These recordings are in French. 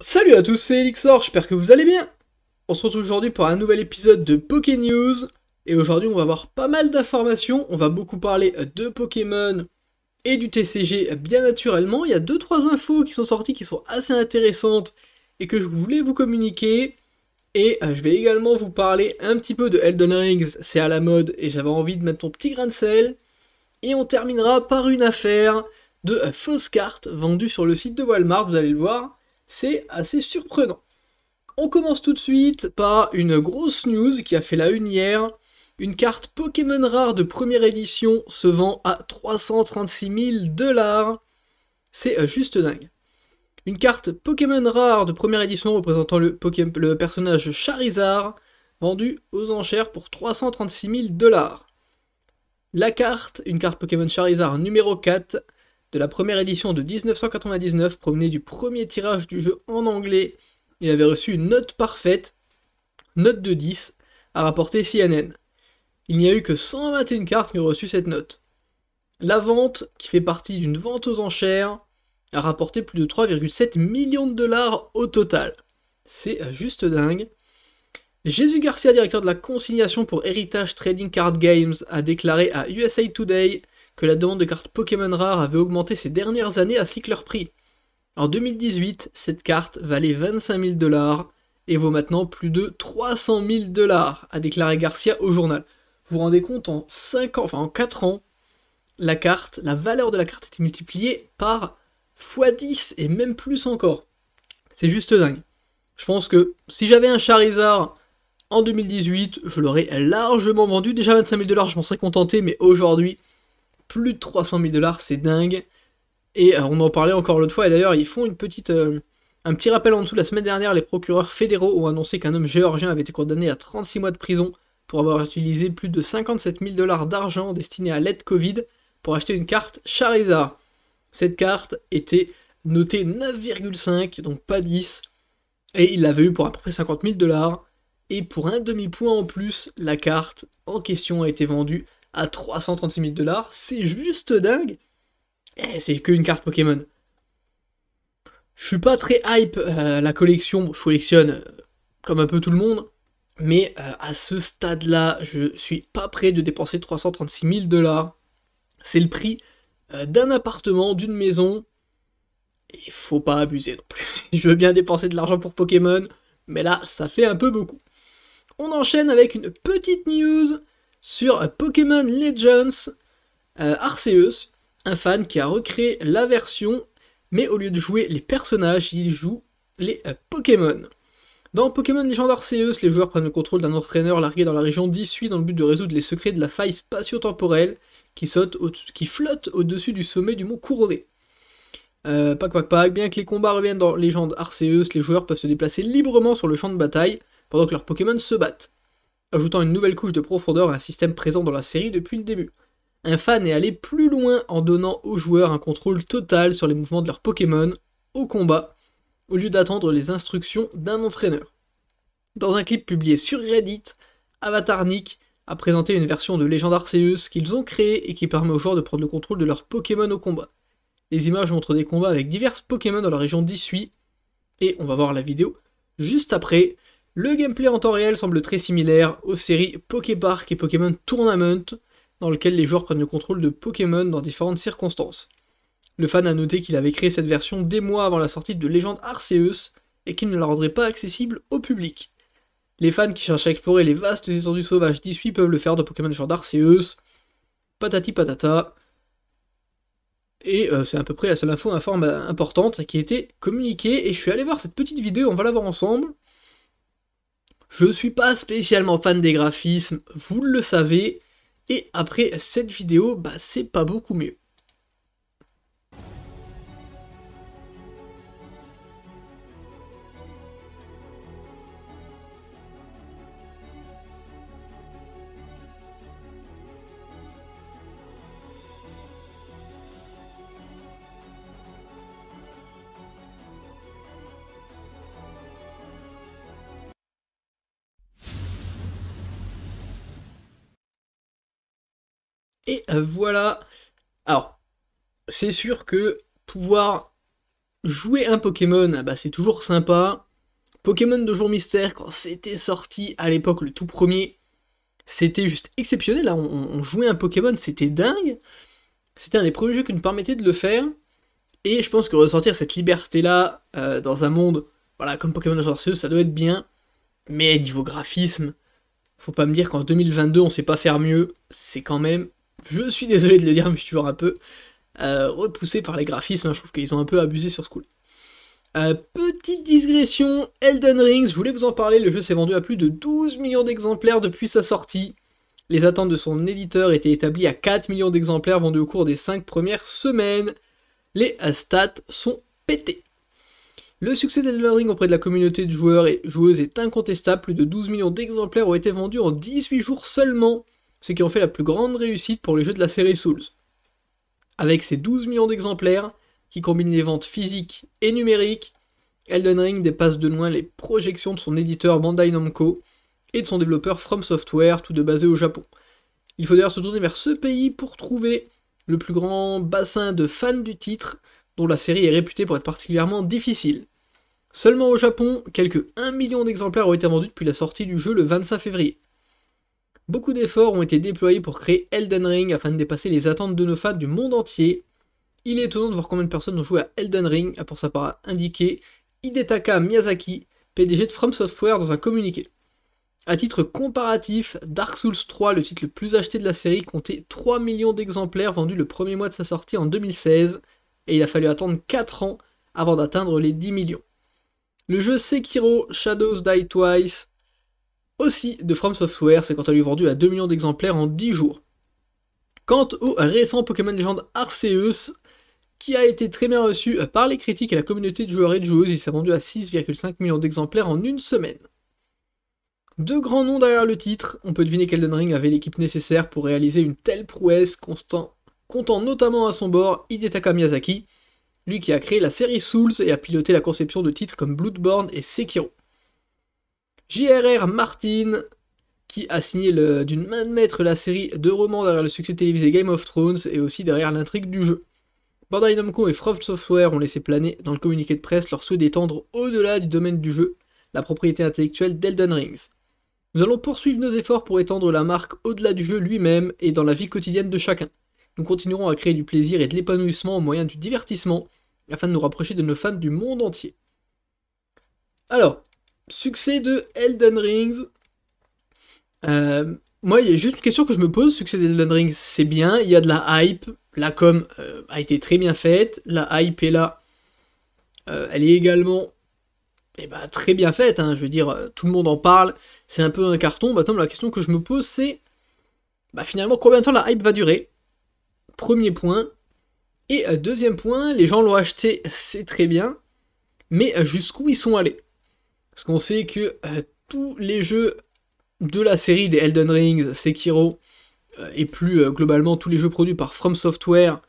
Salut à tous, c'est Elixor, j'espère que vous allez bien On se retrouve aujourd'hui pour un nouvel épisode de Poké News, et aujourd'hui on va avoir pas mal d'informations, on va beaucoup parler de Pokémon et du TCG bien naturellement, il y a 2-3 infos qui sont sorties qui sont assez intéressantes et que je voulais vous communiquer, et euh, je vais également vous parler un petit peu de Elden Rings, c'est à la mode et j'avais envie de mettre ton petit grain de sel, et on terminera par une affaire de euh, fausses cartes vendues sur le site de Walmart, vous allez le voir, c'est assez surprenant. On commence tout de suite par une grosse news qui a fait la une hier. Une carte Pokémon rare de première édition se vend à 336 000 dollars. C'est euh, juste dingue. Une carte Pokémon rare de première édition représentant le, personnage Charizard vendue aux enchères pour 336 000 dollars. La carte, une carte Pokémon Charizard numéro 4, de la première édition de 1999, promenée du premier tirage du jeu en anglais et avait reçu une note parfaite, note de 10, a rapporté CNN. Il n'y a eu que 121 cartes qui ont reçu cette note. La vente, qui fait partie d'une vente aux enchères, a rapporté plus de 3,7 millions de dollars au total. C'est euh, juste dingue. Jésus Garcia, directeur de la consignation pour Heritage Trading Card Games, a déclaré à USA Today que la demande de cartes Pokémon rares avait augmenté ces dernières années à que leur prix. En 2018, cette carte valait 25 000 dollars et vaut maintenant plus de 300 000 dollars, a déclaré Garcia au journal. Vous vous rendez compte, en 5 ans, enfin en 4 ans, la carte, la valeur de la carte était multipliée par x10 et même plus encore. C'est juste dingue. Je pense que si j'avais un Charizard en 2018, je l'aurais largement vendu. Déjà 25 000 dollars, je m'en serais contenté, mais aujourd'hui, plus de 300 000 dollars, c'est dingue. Et euh, on en parlait encore l'autre fois, et d'ailleurs ils font une petite, euh, un petit rappel en dessous, la semaine dernière les procureurs fédéraux ont annoncé qu'un homme géorgien avait été condamné à 36 mois de prison pour avoir utilisé plus de 57 000 dollars d'argent destiné à l'aide Covid pour acheter une carte Charizard. Cette carte était notée 9,5, donc pas 10, et il l'avait eu pour à peu près 50 000 dollars. Et pour un demi-point en plus, la carte en question a été vendue à 336 000 dollars, c'est juste dingue. Et eh, c'est qu'une carte Pokémon. Je suis pas très hype euh, la collection, je collectionne euh, comme un peu tout le monde, mais euh, à ce stade-là, je suis pas prêt de dépenser 336 000 dollars. C'est le prix d'un appartement, d'une maison. Il faut pas abuser non plus. je veux bien dépenser de l'argent pour Pokémon, mais là, ça fait un peu beaucoup. On enchaîne avec une petite news sur Pokémon Legends euh, Arceus, un fan qui a recréé la version, mais au lieu de jouer les personnages, il joue les euh, Pokémon. Dans Pokémon Legends Arceus, les joueurs prennent le contrôle d'un entraîneur largué dans la région d'Issui dans le but de résoudre les secrets de la faille spatio-temporelle qui, flotte au-dessus du sommet du mont Couronné. Euh, pac, pac, bien que les combats reviennent dans Légende Arceus, les joueurs peuvent se déplacer librement sur le champ de bataille pendant que leurs Pokémon se battent ajoutant une nouvelle couche de profondeur à un système présent dans la série depuis le début. Un fan est allé plus loin en donnant aux joueurs un contrôle total sur les mouvements de leurs Pokémon au combat, au lieu d'attendre les instructions d'un entraîneur. Dans un clip publié sur Reddit, Avatar Nick a présenté une version de Légende Arceus qu'ils ont créée et qui permet aux joueurs de prendre le contrôle de leurs Pokémon au combat. Les images montrent des combats avec divers Pokémon dans la région d'Issui, et on va voir la vidéo juste après, le gameplay en temps réel semble très similaire aux séries Poképark et Pokémon Tournament, dans lequel les joueurs prennent le contrôle de Pokémon dans différentes circonstances. Le fan a noté qu'il avait créé cette version des mois avant la sortie de Légende Arceus et qu'il ne la rendrait pas accessible au public. Les fans qui cherchent à explorer les vastes étendues sauvages d'Issui peuvent le faire de Pokémon genre Arceus, patati patata. Et euh, c'est à peu près la seule info importante qui a été communiquée, et je suis allé voir cette petite vidéo, on va la voir ensemble. Je suis pas spécialement fan des graphismes, vous le savez, et après cette vidéo, bah c'est pas beaucoup mieux. Et euh, voilà. Alors, c'est sûr que pouvoir jouer un Pokémon, ah bah, c'est toujours sympa. Pokémon de jour mystère, quand c'était sorti à l'époque, le tout premier, c'était juste exceptionnel. Là, hein. on, jouait un Pokémon, c'était dingue. C'était un des premiers jeux qui nous permettait de le faire. Et je pense que ressortir cette liberté-là euh, dans un monde, voilà, comme Pokémon de CE, ça doit être bien. Mais niveau graphisme, faut pas me dire qu'en 2022 on sait pas faire mieux. C'est quand même je suis désolé de le dire, mais je suis toujours un peu euh, repoussé par les graphismes. Hein. Je trouve qu'ils ont un peu abusé sur ce coup euh, petite digression, Elden Rings, je voulais vous en parler, le jeu s'est vendu à plus de 12 millions d'exemplaires depuis sa sortie. Les attentes de son éditeur étaient établies à 4 millions d'exemplaires vendus au cours des 5 premières semaines. Les euh, stats sont pétées. Le succès d'Elden Ring auprès de la communauté de joueurs et joueuses est incontestable, plus de 12 millions d'exemplaires ont été vendus en 18 jours seulement. Ce qui ont fait la plus grande réussite pour les jeux de la série Souls. Avec ses 12 millions d'exemplaires, qui combinent les ventes physiques et numériques, Elden Ring dépasse de loin les projections de son éditeur Bandai Namco et de son développeur From Software, tous deux basés au Japon. Il faut d'ailleurs se tourner vers ce pays pour trouver le plus grand bassin de fans du titre, dont la série est réputée pour être particulièrement difficile. Seulement au Japon, quelques 1 million d'exemplaires ont été vendus depuis la sortie du jeu le 25 février. Beaucoup d'efforts ont été déployés pour créer Elden Ring afin de dépasser les attentes de nos fans du monde entier. Il est étonnant de voir combien de personnes ont joué à Elden Ring, a pour sa part indiqué Hidetaka Miyazaki, PDG de From Software, dans un communiqué. A titre comparatif, Dark Souls 3, le titre le plus acheté de la série, comptait 3 millions d'exemplaires vendus le premier mois de sa sortie en 2016, et il a fallu attendre 4 ans avant d'atteindre les 10 millions. Le jeu Sekiro Shadows Die Twice aussi de From Software, c'est quand à lui vendu à 2 millions d'exemplaires en 10 jours. Quant au récent Pokémon Legend Arceus, qui a été très bien reçu par les critiques et la communauté de joueurs et de joueuses, il s'est vendu à 6,5 millions d'exemplaires en une semaine. Deux grands noms derrière le titre, on peut deviner qu'Elden Ring avait l'équipe nécessaire pour réaliser une telle prouesse, constant, comptant notamment à son bord Hidetaka Miyazaki, lui qui a créé la série Souls et a piloté la conception de titres comme Bloodborne et Sekiro. J.R.R. Martin, qui a signé d'une main de maître la série de romans derrière le succès télévisé Game of Thrones et aussi derrière l'intrigue du jeu. Bandai Namco et From Software ont laissé planer dans le communiqué de presse leur souhait d'étendre au-delà du domaine du jeu la propriété intellectuelle d'Elden Rings. Nous allons poursuivre nos efforts pour étendre la marque au-delà du jeu lui-même et dans la vie quotidienne de chacun. Nous continuerons à créer du plaisir et de l'épanouissement au moyen du divertissement afin de nous rapprocher de nos fans du monde entier. Alors, succès de Elden Rings. Euh, moi, il y a juste une question que je me pose. Succès d'Elden Rings, c'est bien. Il y a de la hype. La com euh, a été très bien faite. La hype est là. Euh, elle est également eh ben, très bien faite. Hein, je veux dire, tout le monde en parle. C'est un peu un carton. Maintenant, la question que je me pose, c'est bah, finalement combien de temps la hype va durer Premier point. Et deuxième point, les gens l'ont acheté, c'est très bien. Mais jusqu'où ils sont allés parce qu'on sait que euh, tous les jeux de la série des Elden Rings, Sekiro, euh, et plus euh, globalement tous les jeux produits par From Software,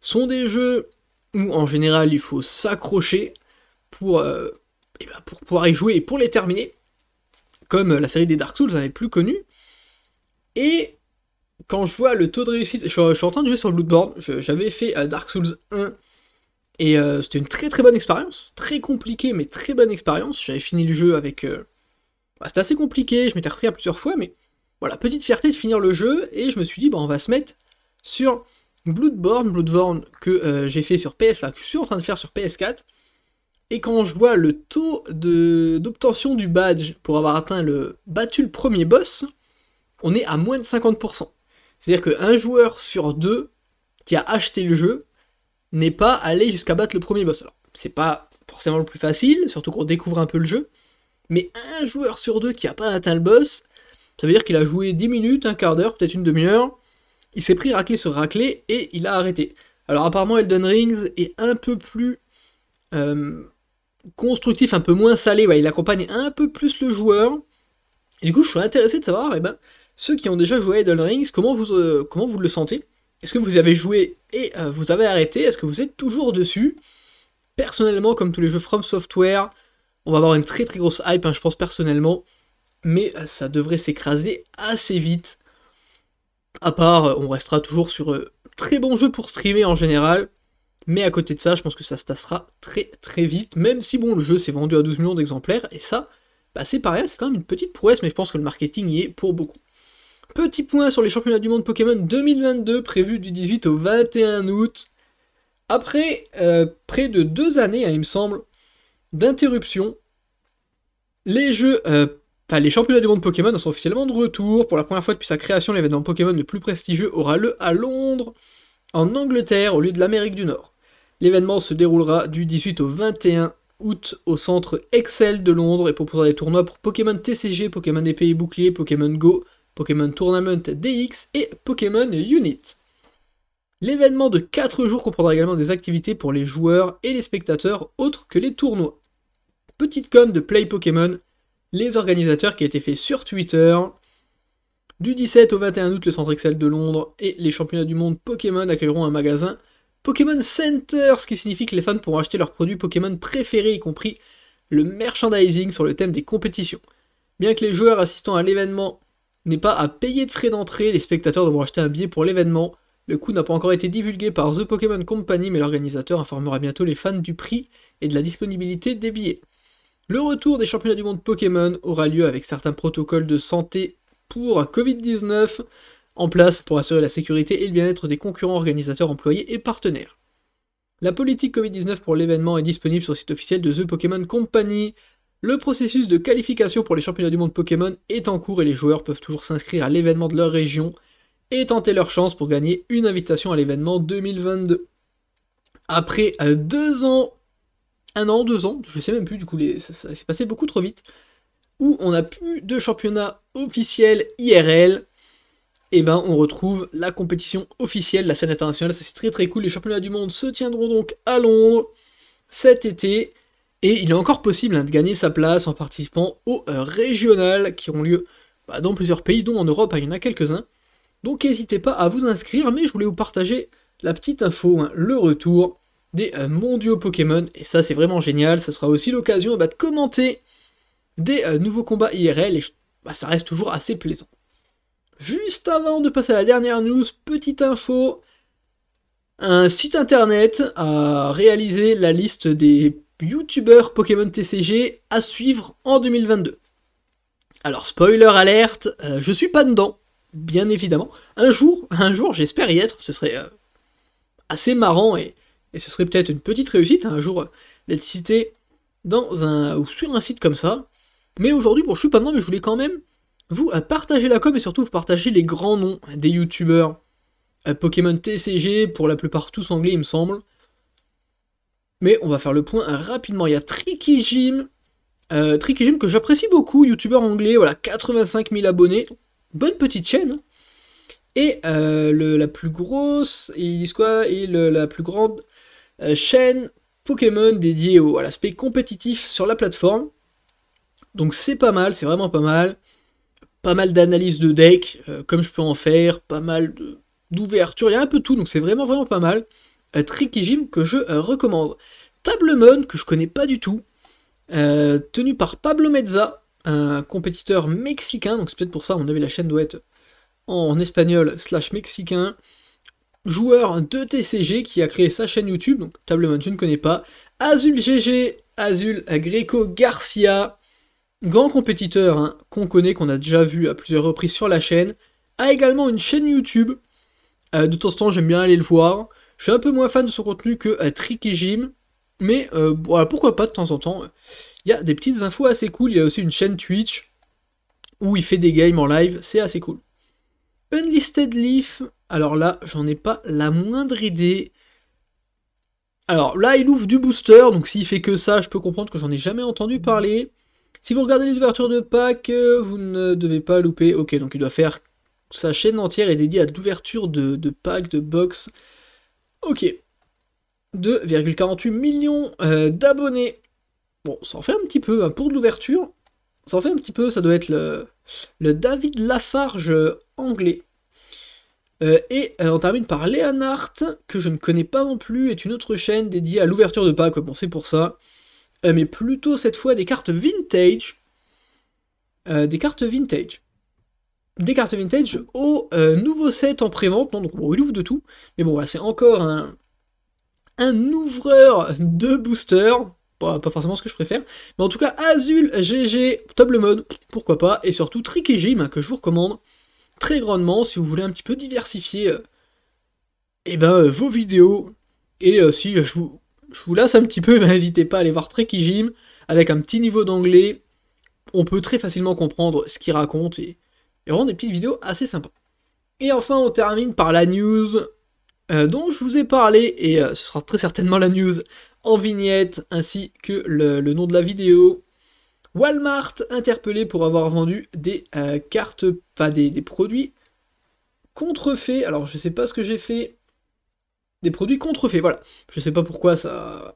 sont des jeux où en général il faut s'accrocher pour, eh ben, pour pouvoir y jouer et pour les terminer, comme la série des Dark Souls, elle plus connue. Et quand je vois le taux de réussite, je, suis en train de jouer sur le Bloodborne, j'avais fait Dark Souls 1 et euh, c'était une très très bonne expérience, très compliquée mais très bonne expérience. J'avais fini le jeu avec... Euh, bah, c'était assez compliqué, je m'étais repris à plusieurs fois, mais voilà, petite fierté de finir le jeu, et je me suis dit, bah, on va se mettre sur Bloodborne, Bloodborne que euh, j'ai fait sur PS, là, que je suis en train de faire sur PS4, et quand je vois le taux d'obtention du badge pour avoir atteint le battu le premier boss, on est à moins de 50%. C'est-à-dire qu'un joueur sur deux qui a acheté le jeu n'est pas allé jusqu'à battre le premier boss. Alors, c'est pas forcément le plus facile, surtout qu'on découvre un peu le jeu, mais un joueur sur deux qui n'a pas atteint le boss, ça veut dire qu'il a joué 10 minutes, un quart d'heure, peut-être une demi-heure, il s'est pris raclé sur raclé et il a arrêté. Alors apparemment Elden Rings est un peu plus euh, constructif, un peu moins salé, il accompagne un peu plus le joueur. Et du coup je suis intéressé de savoir, eh ben, ceux qui ont déjà joué à Elden Rings, comment vous, euh, comment vous le sentez est-ce que vous avez joué et euh, vous avez arrêté Est-ce que vous êtes toujours dessus Personnellement, comme tous les jeux From Software, on va avoir une très très grosse hype, hein, je pense personnellement, mais euh, ça devrait s'écraser assez vite. À part, euh, on restera toujours sur très bon jeu pour streamer en général, mais à côté de ça, je pense que ça se tassera très très vite, même si bon, le jeu s'est vendu à 12 millions d'exemplaires, et ça, bah, c'est pareil, c'est quand même une petite prouesse, mais je pense que le marketing y est pour beaucoup. Petit point sur les championnats du monde Pokémon 2022 prévus du 18 au 21 août. Après euh, près de deux années, hein, il me semble, d'interruption, les jeux, euh, les championnats du monde Pokémon sont officiellement de retour. Pour la première fois depuis sa création, l'événement Pokémon le plus prestigieux aura lieu à Londres, en Angleterre, au lieu de l'Amérique du Nord. L'événement se déroulera du 18 au 21 août au centre Excel de Londres et proposera des tournois pour Pokémon TCG, Pokémon épée et bouclier, Pokémon Go, Pokémon Tournament DX et Pokémon Unit. L'événement de 4 jours comprendra également des activités pour les joueurs et les spectateurs autres que les tournois. Petite com de Play Pokémon, les organisateurs qui a été fait sur Twitter. Du 17 au 21 août, le Centre Excel de Londres et les championnats du monde Pokémon accueilleront un magasin Pokémon Center, ce qui signifie que les fans pourront acheter leurs produits Pokémon préférés, y compris le merchandising sur le thème des compétitions. Bien que les joueurs assistant à l'événement n'est pas à payer de frais d'entrée, les spectateurs devront acheter un billet pour l'événement. Le coût n'a pas encore été divulgué par The Pokémon Company, mais l'organisateur informera bientôt les fans du prix et de la disponibilité des billets. Le retour des championnats du monde Pokémon aura lieu avec certains protocoles de santé pour Covid-19 en place pour assurer la sécurité et le bien-être des concurrents organisateurs, employés et partenaires. La politique Covid-19 pour l'événement est disponible sur le site officiel de The Pokémon Company. Le processus de qualification pour les championnats du monde Pokémon est en cours et les joueurs peuvent toujours s'inscrire à l'événement de leur région et tenter leur chance pour gagner une invitation à l'événement 2022. Après euh, deux ans, un an, deux ans, je sais même plus du coup, ça, s'est passé beaucoup trop vite, où on n'a plus de championnat officiel IRL, et eh ben on retrouve la compétition officielle, la scène internationale, ça c'est très très cool. Les championnats du monde se tiendront donc à Londres cet été. Et il est encore possible hein, de gagner sa place en participant aux euh, régionales qui ont lieu bah, dans plusieurs pays, dont en Europe, hein, il y en a quelques-uns. Donc n'hésitez pas à vous inscrire, mais je voulais vous partager la petite info, hein, le retour des euh, mondiaux Pokémon, et ça c'est vraiment génial, ce sera aussi l'occasion bah, de commenter des euh, nouveaux combats IRL, et bah, ça reste toujours assez plaisant. Juste avant de passer à la dernière news, petite info, un site internet a réalisé la liste des youtubeur Pokémon TCG à suivre en 2022. Alors spoiler alerte, euh, je suis pas dedans, bien évidemment. Un jour, un jour j'espère y être, ce serait euh, assez marrant et, ce serait peut-être une petite réussite hein, un jour euh, d'être cité dans un ou sur un site comme ça. Mais aujourd'hui, bon je suis pas dedans, mais je voulais quand même vous partager la com et surtout vous partager les grands noms des youtubeurs Pokémon TCG, pour la plupart tous anglais il me semble. Mais on va faire le point rapidement. Il y a Tricky Jim. Euh, Tricky Jim que j'apprécie beaucoup, youtubeur anglais, voilà, 85 000 abonnés. Bonne petite chaîne. Et euh, la plus grosse, ils disent quoi Et le, la plus grande euh, chaîne Pokémon dédiée au, à l'aspect compétitif sur la plateforme. Donc c'est pas mal, c'est vraiment pas mal. Pas mal d'analyses de deck, comme je peux en faire, pas mal d'ouverture, il y a un peu tout, donc c'est vraiment vraiment pas mal. Euh, Tricky que je euh, recommande. Tablemon, que je connais pas du tout, euh, tenu par Pablo Meza, un compétiteur mexicain, donc c'est peut-être pour ça, on avait la chaîne doit être en espagnol slash mexicain, joueur de TCG qui a créé sa chaîne YouTube, donc Tablemon, je ne connais pas, Azul GG, Azul Greco Garcia, grand compétiteur hein, qu'on connaît, qu'on a déjà vu à plusieurs reprises sur la chaîne, a également une chaîne YouTube, de temps en temps j'aime bien aller le voir, je suis un peu moins fan de son contenu que euh, Tricky Jim, mais voilà, euh, ah, pourquoi pas de temps en temps. Il y a des petites infos assez cool. Il y a aussi une chaîne Twitch où il fait des games en live. C'est assez cool. Unlisted Leaf. Alors là, j'en ai pas la moindre idée. Alors là, il ouvre du booster. Donc s'il fait que ça, je peux comprendre que j'en ai jamais entendu parler. Si vous regardez les ouvertures de pack, euh, vous ne devez pas louper. Ok, donc il doit faire sa chaîne entière est dédiée à l'ouverture de, de pack, de box. Ok. 2,48 millions euh, d'abonnés. Bon, ça en fait un petit peu. Hein, pour de l'ouverture, ça en fait un petit peu. Ça doit être le, le David Lafarge euh, anglais. Euh, et on termine par Leonhardt, que je ne connais pas non plus, est une autre chaîne dédiée à l'ouverture de packs. on c'est pour ça. mais plutôt cette fois des cartes vintage. des cartes vintage des cartes vintage au euh, nouveau set en pré-vente. Non, donc bon, il ouvre de tout. Mais bon, c'est encore un, un ouvreur de booster. Pas, forcément ce que je préfère. Mais en tout cas, Azul, GG, Table Mode, pourquoi pas. Et surtout tricky hein, que je vous recommande très grandement si vous voulez un petit peu diversifier euh, eh ben, euh, vos vidéos. Et si je vous, vous lasse un petit peu, ben, n'hésitez pas à aller voir tricky avec un petit niveau d'anglais. On peut très facilement comprendre ce qu'il raconte et, et vraiment des petites vidéos assez sympas. Et enfin, on termine par la news euh, dont je vous ai parlé, et euh, ce sera très certainement la news en vignette, ainsi que le, nom de la vidéo. Walmart interpellé pour avoir vendu des euh, cartes, pas des, produits contrefaits. Alors je sais pas ce que j'ai fait. Des produits contrefaits, voilà. Je sais pas pourquoi ça.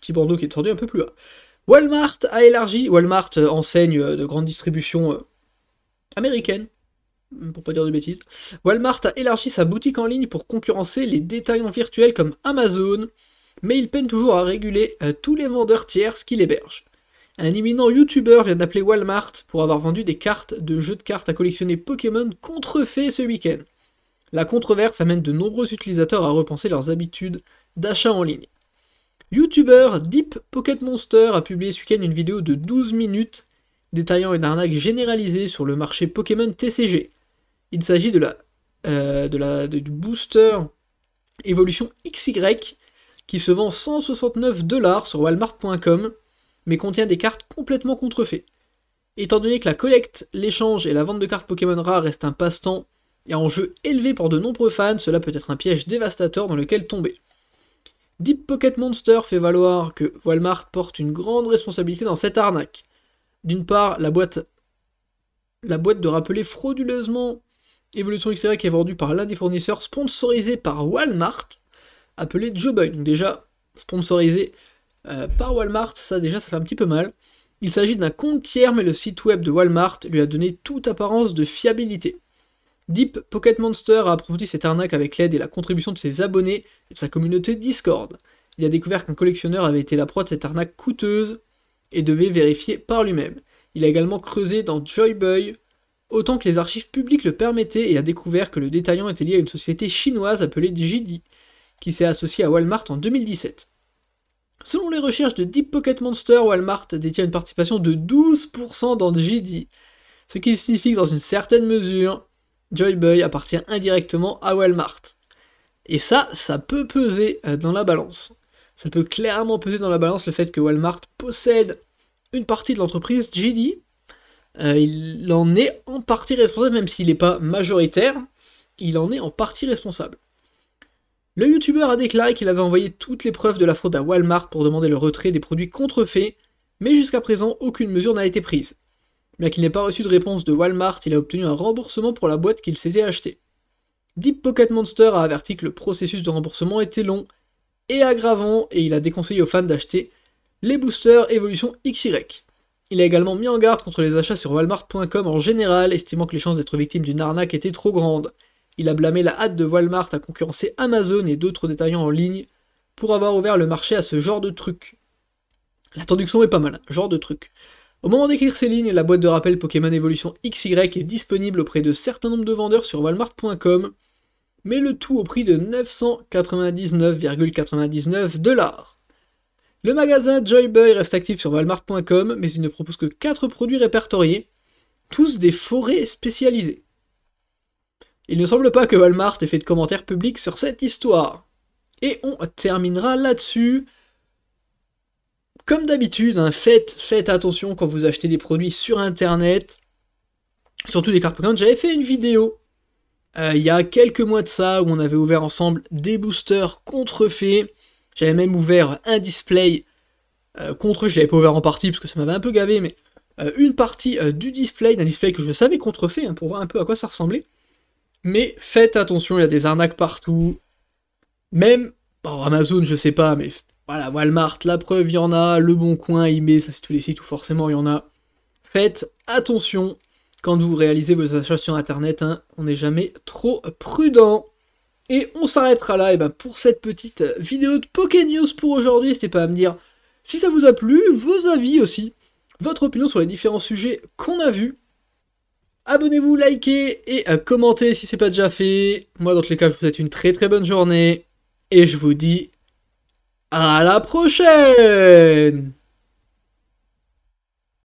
petit bandeau qui est tendu un peu plus bas. Walmart a élargi, Walmart enseigne de grande distribution américaine, hmm, pour pas dire de bêtises. Walmart a élargi sa boutique en ligne pour concurrencer les détaillants virtuels comme Amazon, mais il peine toujours à réguler euh, tous les vendeurs tiers qu'il héberge. Un imminent YouTuber vient d'appeler Walmart pour avoir vendu des cartes de jeux de cartes à collectionner Pokémon contrefaits ce week-end. La controverse amène de nombreux utilisateurs à repenser leurs habitudes d'achat en ligne. YouTuber Deep Pocket Monster a publié ce week-end une vidéo de 12 minutes détaillant une arnaque généralisée sur le marché Pokémon TCG. Il s'agit de la, euh, du booster évolution XY qui se vend 169 dollars sur walmart.com mais contient des cartes complètement contrefaites. Étant donné que la collecte, l'échange et la vente de cartes Pokémon rares restent un passe-temps et un jeu élevé pour de nombreux fans, cela peut être un piège dévastateur dans lequel tomber. Deep Pocket Monster fait valoir que Walmart porte une grande responsabilité dans cette arnaque. D'une part, la boîte, la boîte de rappeler frauduleusement Evolution XR qui est vendue par l'un des fournisseurs sponsorisés par Walmart, appelé Joeboy. Donc déjà, sponsorisé euh, par Walmart, ça déjà ça fait un petit peu mal. Il s'agit d'un compte tiers, mais le site web de Walmart lui a donné toute apparence de fiabilité. Deep Pocket Monster a approfondi cette arnaque avec l'aide et la contribution de ses abonnés et de sa communauté Discord. Il a découvert qu'un collectionneur avait été la proie de cette arnaque coûteuse et devait vérifier par lui-même. Il a également creusé dans Joy Boy autant que les archives publiques le permettaient et a découvert que le détaillant était lié à une société chinoise appelée JD, qui s'est associée à Walmart en 2017. Selon les recherches de Deep Pocket Monster, Walmart détient une participation de 12% dans JD, ce qui signifie que dans une certaine mesure, Joy Boy appartient indirectement à Walmart. Et ça, ça peut peser euh, dans la balance ça peut clairement peser dans la balance le fait que Walmart possède une partie de l'entreprise JD. Euh, il en est en partie responsable, même s'il n'est pas majoritaire, il en est en partie responsable. Le youtubeur a déclaré qu'il avait envoyé toutes les preuves de la fraude à Walmart pour demander le retrait des produits contrefaits, mais jusqu'à présent aucune mesure n'a été prise. Bien qu'il n'ait pas reçu de réponse de Walmart, il a obtenu un remboursement pour la boîte qu'il s'était achetée. Deep Pocket Monster a averti que le processus de remboursement était long et aggravant, et il a déconseillé aux fans d'acheter les boosters évolution XY. Il a également mis en garde contre les achats sur Walmart.com en général, estimant que les chances d'être victime d'une arnaque étaient trop grandes. Il a blâmé la hâte de Walmart à concurrencer Amazon et d'autres détaillants en ligne pour avoir ouvert le marché à ce genre de truc. La traduction est pas mal, genre de truc. Au moment d'écrire ces lignes, la boîte de rappel Pokémon Evolution XY est disponible auprès de certains nombres de vendeurs sur Walmart.com mais le tout au prix de 999,99 dollars. Le magasin Joyboy reste actif sur walmart.com, mais il ne propose que 4 produits répertoriés, tous des forêts spécialisées. Il ne semble pas que Walmart ait fait de commentaires publics sur cette histoire. Et on terminera là-dessus. Comme d'habitude, hein, faites, attention quand vous achetez des produits sur Internet, surtout des cartes J'avais fait une vidéo euh, il y a quelques mois de ça, où on avait ouvert ensemble des boosters contrefaits. J'avais même ouvert un display euh, contre, je l'avais pas ouvert en partie parce que ça m'avait un peu gavé, mais euh, une partie du display, d'un display que je savais contrefait, hein, pour voir un peu à quoi ça ressemblait. Mais faites attention, il y a des arnaques partout. Même, bon, Amazon, je sais pas, mais voilà, Walmart, la preuve, il y en a. Le Bon Coin, eBay, ça c'est tous les sites forcément il y en a. Faites attention, quand vous réalisez vos achats sur Internet, hein, on n'est jamais trop prudent. Et on s'arrêtera là et eh ben, pour cette petite vidéo de Poké News pour aujourd'hui. N'hésitez pas à me dire si ça vous a plu, vos avis aussi, votre opinion sur les différents sujets qu'on a vus. Abonnez-vous, likez et euh, commentez si ce n'est pas déjà fait. Moi, dans tous les cas, je vous souhaite une très très bonne journée. Et je vous dis à la prochaine